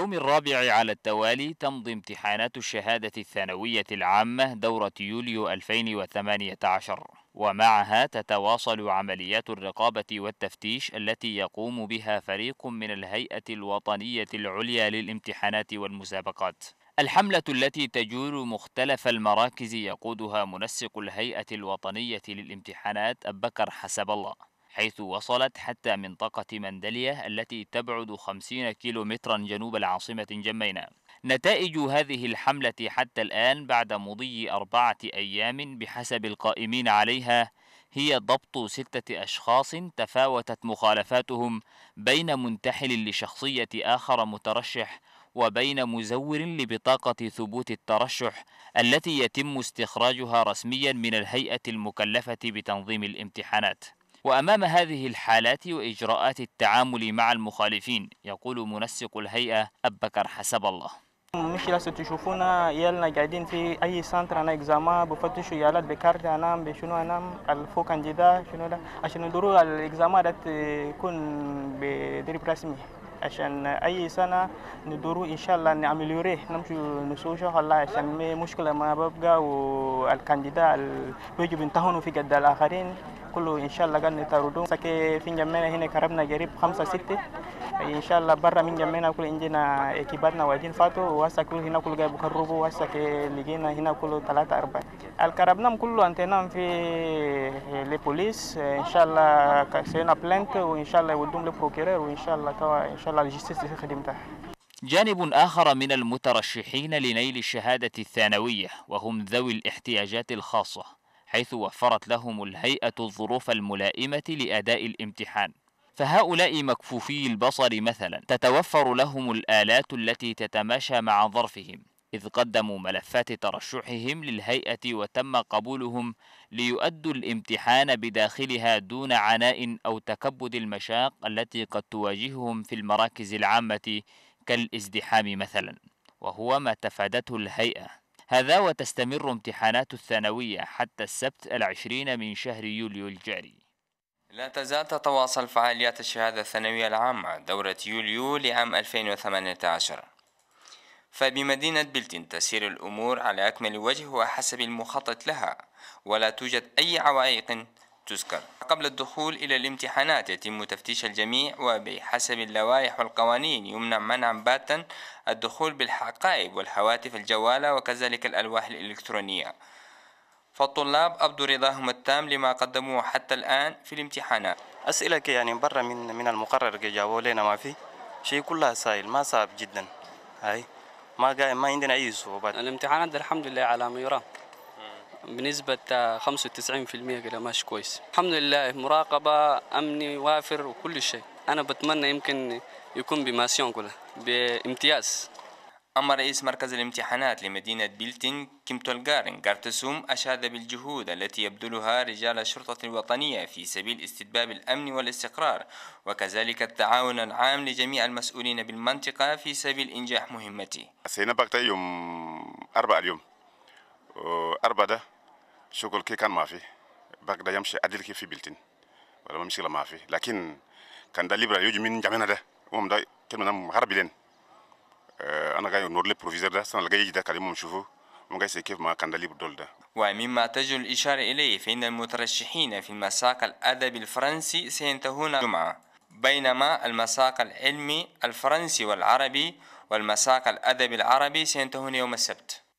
لليوم الرابع على التوالي تمضي امتحانات الشهادة الثانوية العامة دورة يوليو 2018 ومعها تتواصل عمليات الرقابة والتفتيش التي يقوم بها فريق من الهيئة الوطنية العليا للامتحانات والمسابقات الحملة التي تجول مختلف المراكز يقودها منسق الهيئة الوطنية للامتحانات أبكر حسب الله حيث وصلت حتى منطقة مندلية التي تبعد 50 مترا جنوب العاصمة جمينا نتائج هذه الحملة حتى الآن بعد مضي أربعة أيام بحسب القائمين عليها هي ضبط ستة أشخاص تفاوتت مخالفاتهم بين منتحل لشخصية آخر مترشح وبين مزور لبطاقة ثبوت الترشح التي يتم استخراجها رسميا من الهيئة المكلفة بتنظيم الامتحانات وأمام هذه الحالات وإجراءات التعامل مع المخالفين يقول منسق الهيئة أبكر حسب الله مش لسه تشوفونا يالنا قاعدين في اي سنتر انا اكزاما بفتشوا يالات بكارت انام بشنو انام الفو كانديدا شنو لا عشان يدوروا الاكزاما ده تكون بدرب رسمي عشان اي سنه ندورو ان شاء الله نعمليوري نمشي نسوشو والله عشان مشكله ما ببقى والكانديدا بيجوا بينتهنوا في قد الاخرين كله ان شاء الله قال نتاردون سكي في جمعنا هنا كربنا قريب خمسة ستة ان شاء الله برا من جمعنا كل عندنا اكيباتنا واجين فاتوا وهسه كل هنا كل جايب كروبو وهسه لقينا هنا كله ثلاثة أربعة الكربنا كله انتنام في لبوليس ان شاء الله كسينا بلانت وان شاء الله يودوم لبروكيرير وان شاء الله ان شاء الله الجستيس خدمته جانب آخر من المترشحين لنيل الشهادة الثانوية وهم ذوي الاحتياجات الخاصة حيث وفرت لهم الهيئة الظروف الملائمة لأداء الامتحان فهؤلاء مكفوفي البصر مثلا تتوفر لهم الآلات التي تتماشى مع ظرفهم إذ قدموا ملفات ترشحهم للهيئة وتم قبولهم ليؤدوا الامتحان بداخلها دون عناء أو تكبد المشاق التي قد تواجههم في المراكز العامة كالازدحام مثلا وهو ما تفادته الهيئة هذا وتستمر امتحانات الثانوية حتى السبت العشرين من شهر يوليو الجاري لا تزال تتواصل فعاليات الشهادة الثانوية العامة دورة يوليو لعام 2018 فبمدينة بلتن تسير الأمور على أكمل وجه وحسب المخطط لها ولا توجد أي عوائق تذكر قبل الدخول إلى الامتحانات يتم تفتيش الجميع وبحسب اللوائح والقوانين يمنع منعا باتا الدخول بالحقائب والهواتف الجوالة وكذلك الألواح الإلكترونية فالطلاب أبدوا رضاهم التام لما قدموه حتى الآن في الامتحانات أسئلة يعني برا من من المقرر جابوا لنا ما في شيء كلها سائل ما صعب جدا هاي ما ما عندنا أي صعوبات الامتحانات الحمد لله على ما يرام بنسبة 95% كده ماشي كويس الحمد لله مراقبة أمني وافر وكل شيء أنا بتمنى يمكن يكون بماسيون كلها بامتياز أما رئيس مركز الامتحانات لمدينة بيلتين كيم تولغارن غارتسوم أشاد بالجهود التي يبذلها رجال الشرطة الوطنية في سبيل استتباب الأمن والاستقرار وكذلك التعاون العام لجميع المسؤولين بالمنطقة في سبيل إنجاح مهمته. سينا يوم أربع اليوم أه، أربعة شغل كي كان ما في بقدر يمشي أدير كي في بيلتين ولا ما مشكلة ما في لكن كان ده ليبرال يوجي من جمعنا ده هم ده كلمة نام غرب لين أه، أنا جاي نور لي بروفيزر ده سنة الجاية ده كلمة نشوفه مقايسة كيف ما كان دليل دول ده ومما تجو الإشارة إليه فإن المترشحين في المساق الأدبي الفرنسي سينتهون جمعة بينما المساق العلمي الفرنسي والعربي والمساق الأدبي العربي سينتهون يوم السبت